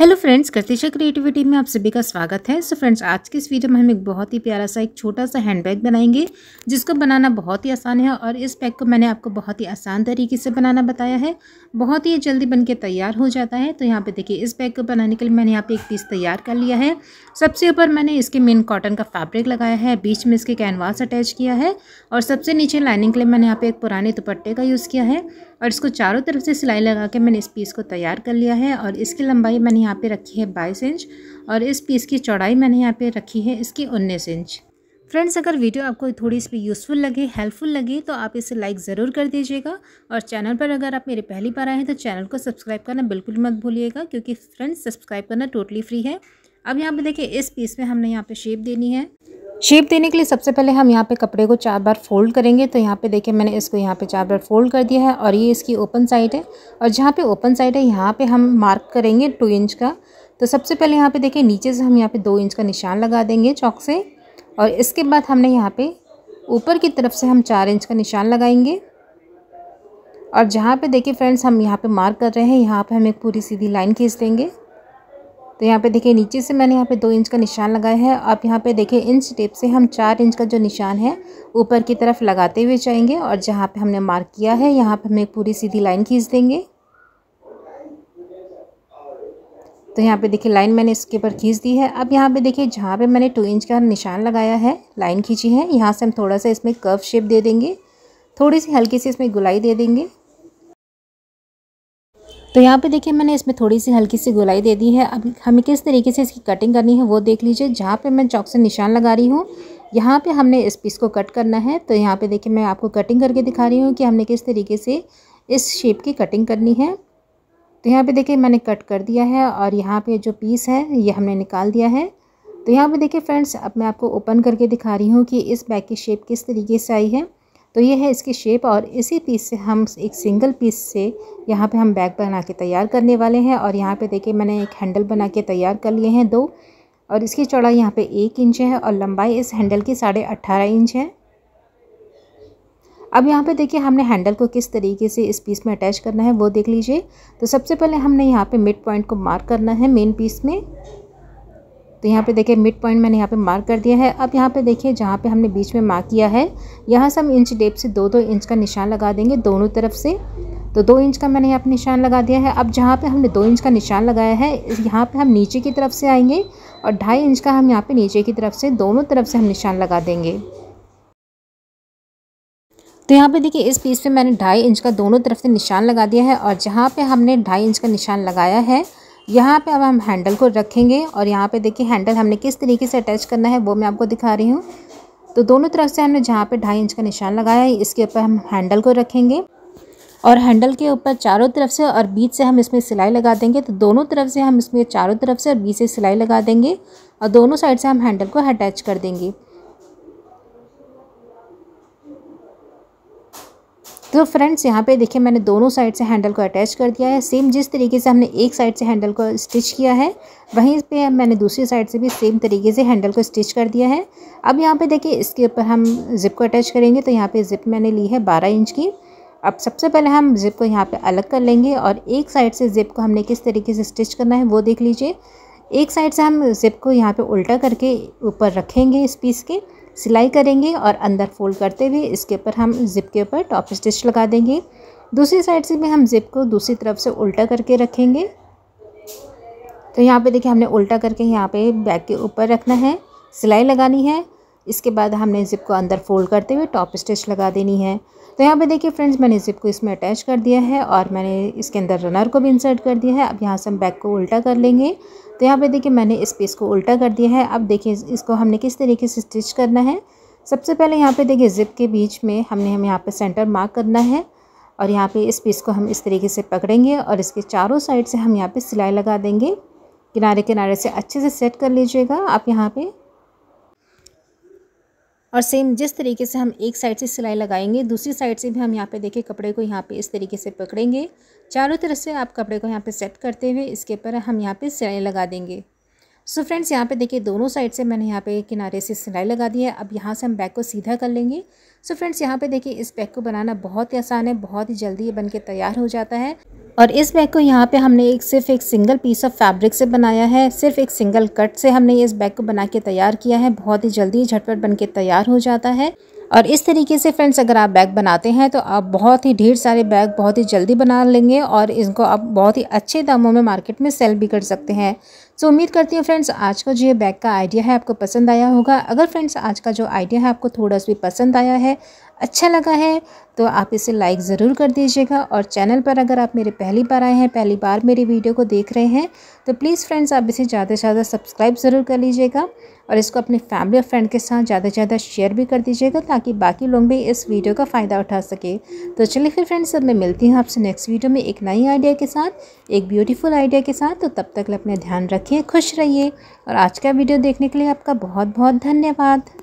hello friends कृतिशा creativity में आप सभी का स्वागत है सो so फ्रेंड्स आज के इस वीडियो में हम एक बहुत ही प्यारा सा एक छोटा सा हैंडबैग बनाएंगे जिसको बनाना बहुत ही आसान है और इस बैग को मैंने आपको बहुत ही आसान तरीके से बनाना बताया है बहुत ही जल्दी बन के तैयार हो जाता है तो यहाँ पे देखिए इस बैग को बनाने के लिए मैंने यहाँ पर एक पीस तैयार कर लिया है सबसे ऊपर मैंने इसके मेन कॉटन का फैब्रिक लगाया है बीच में इसके कैनवास अटैच किया है और सबसे नीचे लाइनिंग के लिए मैंने यहाँ पे एक पुराने दुपट्टे का यूज़ किया है और इसको चारों तरफ से सिलाई लगा के मैंने इस पीस को तैयार कर लिया है और इसकी लंबाई मैंने यहाँ पे रखी है बाईस इंच और इस पीस की चौड़ाई मैंने यहाँ पे रखी है इसकी उन्नीस इंच फ्रेंड्स अगर वीडियो आपको थोड़ी सी यूज़फुल लगे हेल्पफुल लगे तो आप इसे लाइक ज़रूर कर दीजिएगा और चैनल पर अगर आप मेरे पहली बार आए हैं तो चैनल को सब्सक्राइब करना बिल्कुल मत भूलिएगा क्योंकि फ्रेंड्स सब्सक्राइब करना टोटली फ्री है अब यहाँ पे देखिए इस पीस में हमने यहाँ पे शेप देनी है शेप देने के लिए सबसे पहले हम यहाँ पे कपड़े को चार बार फोल्ड करेंगे तो यहाँ पे देखिए मैंने इसको यहाँ पे चार बार फोल्ड कर दिया है और ये इसकी ओपन साइड है और जहाँ पे ओपन साइड है यहाँ पे हम मार्क करेंगे टू इंच का तो सबसे पहले यहाँ पे देखिए नीचे से हम यहाँ पे दो इंच का निशान लगा देंगे चौक से और इसके बाद हमने यहाँ पर ऊपर की तरफ से हम चार इंच का निशान लगाएंगे और जहाँ पर देखिए फ्रेंड्स हम यहाँ पर मार्क कर रहे हैं यहाँ पर हम एक पूरी सीधी लाइन खींच देंगे तो यहाँ पे देखिए नीचे से मैंने यहाँ पे दो इंच का निशान लगाया है आप यहाँ पे देखिए इंच टेप से हम चार इंच का जो निशान है ऊपर की तरफ लगाते हुए जाएंगे और जहाँ पे हमने मार्क किया है यहाँ पे हम एक पूरी सीधी लाइन खींच देंगे तो यहाँ पे देखिए लाइन मैंने इसके ऊपर खींच दी है अब यहाँ पे देखिए जहाँ पे मैंने टू इंच का निशान लगाया है लाइन खींची है यहाँ से हम थोड़ा सा इसमें कर्व शेप दे देंगे थोड़ी सी हल्की सी इसमें गुलाई दे देंगे तो यहाँ पे देखिए मैंने इसमें थोड़ी सी हल्की सी गोलाई दे दी है अब हमें किस तरीके से इसकी कटिंग करनी है वो देख लीजिए जहाँ पे मैं चौक से निशान लगा रही हूँ यहाँ पे हमने इस पीस को कट करना है तो यहाँ पे देखिए मैं आपको कटिंग करके दिखा रही हूँ कि हमने किस तरीके से इस शेप की कटिंग करनी है तो यहाँ पर देखिए मैंने कट कर दिया है और यहाँ पर जो पीस है ये हमने निकाल दिया है तो यहाँ पर देखिए फ्रेंड्स अब मैं आपको ओपन करके दिखा रही हूँ कि इस बैग की शेप किस तरीके से आई है तो ये है इसकी शेप और इसी पीस से हम एक सिंगल पीस से यहाँ पे हम बैग बना के तैयार करने वाले हैं और यहाँ पे देखिए मैंने एक हैंडल बना के तैयार कर लिए हैं दो और इसकी चौड़ाई यहाँ पे एक इंच है और लंबाई इस हैंडल की साढ़े अट्ठारह इंच है अब यहाँ पे देखिए हमने हैंडल को किस तरीके से इस पीस में अटैच करना है वो देख लीजिए तो सबसे पहले हमने यहाँ पर मिड पॉइंट को मार्क करना है मेन पीस में तो यहाँ पे देखिए मिड पॉइंट मैंने यहाँ पे मार्क कर दिया है अब यहाँ पे देखिए जहाँ पे हमने बीच में मार्क किया है यहाँ से हम इंच डेप से दो दो इंच का निशान लगा देंगे दोनों तरफ से तो दो इंच का मैंने यहाँ पर निशान लगा दिया है अब जहाँ पे हमने दो इंच का निशान लगाया है यहाँ पे हम नीचे की तरफ से आएंगे और ढाई इंच का हम यहाँ पे नीचे की तरफ से दोनों तरफ से हम निशान लगा देंगे तो यहाँ पे देखिए इस पीस पे मैंने ढाई इंच का दोनों तरफ से निशान लगा दिया है और जहाँ पे हमने ढाई इंच का निशान लगाया है यहाँ पे अब हम हैंडल को रखेंगे और यहाँ पे देखिए हैंडल हमने किस तरीके से अटैच करना है वो मैं आपको दिखा रही हूँ तो दोनों तरफ से हमने जहाँ पे ढाई इंच का निशान लगाया है इसके ऊपर हम हैंडल को रखेंगे और हैंडल के ऊपर चारों तरफ से और बीच से हम इसमें सिलाई लगा देंगे तो दोनों तरफ से हम इसमें चारों तरफ से और बीच से सिलाई लगा देंगे और दोनों साइड से हम हैंडल को अटैच कर देंगे तो फ्रेंड्स यहाँ पे देखिए मैंने दोनों साइड से हैंडल को अटैच कर दिया है सेम जिस तरीके से हमने एक साइड से हैंडल को स्टिच किया है वहीं पे मैंने दूसरी साइड से भी सेम तरीके से हैंडल को स्टिच कर दिया है अब यहाँ पे देखिए इसके ऊपर हम ज़िप को अटैच करेंगे तो यहाँ पे ज़िप मैंने ली है बारह इंच की अब सबसे पहले हम ज़िप को यहाँ पर अलग कर लेंगे और एक साइड से ज़िप को हमने किस तरीके से स्टिच करना है वो देख लीजिए एक साइड से हम ज़िप को यहाँ पर उल्टा करके ऊपर रखेंगे इस पीस के सिलाई करेंगे और अंदर फोल्ड करते हुए इसके ऊपर हम ज़िप के ऊपर टॉप स्टिच लगा देंगे दूसरी साइड से भी हम ज़िप को दूसरी तरफ से उल्टा करके रखेंगे तो यहाँ पे देखिए हमने उल्टा करके यहाँ पे बैग के ऊपर रखना है सिलाई लगानी है इसके बाद हमने ज़िप को अंदर फोल्ड करते हुए टॉप स्टिच लगा देनी है तो यहाँ पे देखिए फ्रेंड्स मैंने ज़िप को इसमें अटैच कर दिया है और मैंने इसके अंदर रनर को भी इंसर्ट कर दिया है अब यहाँ से हम बैक को उल्टा कर लेंगे तो यहाँ पे देखिए मैंने इस पीस को उल्टा कर दिया है अब देखिए इसको हमने किस तरीके से स्टिच करना है सबसे पहले यहाँ पर देखिए ज़िप के बीच में हमने हम यहाँ पर सेंटर मार्क करना है और यहाँ पर इस पीस को हम इस तरीके से पकड़ेंगे और इसके चारों साइड से हम यहाँ पर सिलाई लगा देंगे किनारे किनारे से अच्छे से सेट कर लीजिएगा आप यहाँ पर और सेम जिस तरीके से हम एक साइड से सिलाई लगाएंगे दूसरी साइड से भी हम यहाँ पे देखें कपड़े को यहाँ पे इस तरीके से पकड़ेंगे चारों तरफ से आप कपड़े को यहाँ पे सेट करते हुए इसके ऊपर हम यहाँ पे सिलाई लगा देंगे सो फ्रेंड्स यहाँ पे देखिए दोनों साइड से मैंने यहाँ पे किनारे से सिलाई लगा दी है अब यहाँ से हम बैग को सीधा कर लेंगे सो फ्रेंड्स यहाँ पे देखिए इस बैग को बनाना बहुत ही आसान है बहुत ही जल्दी ये बन के तैयार हो जाता है और इस बैग को यहाँ पे हमने एक सिर्फ एक सिंगल पीस ऑफ फैब्रिक से बनाया है सिर्फ एक सिंगल कट से हमने इस बैग को बना के तैयार किया है बहुत ही जल्दी झटपट बन के तैयार हो जाता है और इस तरीके से फ्रेंड्स अगर आप बैग बनाते हैं तो आप बहुत ही ढेर सारे बैग बहुत ही जल्दी बना लेंगे और इनको आप बहुत ही अच्छे दामों में मार्केट में सेल भी कर सकते हैं सो तो उम्मीद करती हूँ फ्रेंड्स आज का जो ये बैग का आइडिया है आपको पसंद आया होगा अगर फ्रेंड्स आज का जो आइडिया है आपको थोड़ा सा भी पसंद आया है अच्छा लगा है तो आप इसे लाइक ज़रूर कर दीजिएगा और चैनल पर अगर आप मेरे पहली बार आए हैं पहली बार मेरी वीडियो को देख रहे हैं तो प्लीज़ फ्रेंड्स आप इसे ज़्यादा से ज़्यादा सब्सक्राइब ज़रूर कर लीजिएगा और इसको अपने फैमिली और फ्रेंड के साथ ज़्यादा से ज़्यादा शेयर भी कर दीजिएगा ताकि बाकी लोग भी इस वीडियो का फ़ायदा उठा सके तो चलिए फिर फ्रेंड्स अब मैं मिलती हूँ आपसे नेक्स्ट वीडियो में एक नई आइडिया के साथ एक ब्यूटीफुल आइडिया के साथ तो तब तक अपना ध्यान रखिए खुश रहिए और आज का वीडियो देखने के लिए आपका बहुत बहुत धन्यवाद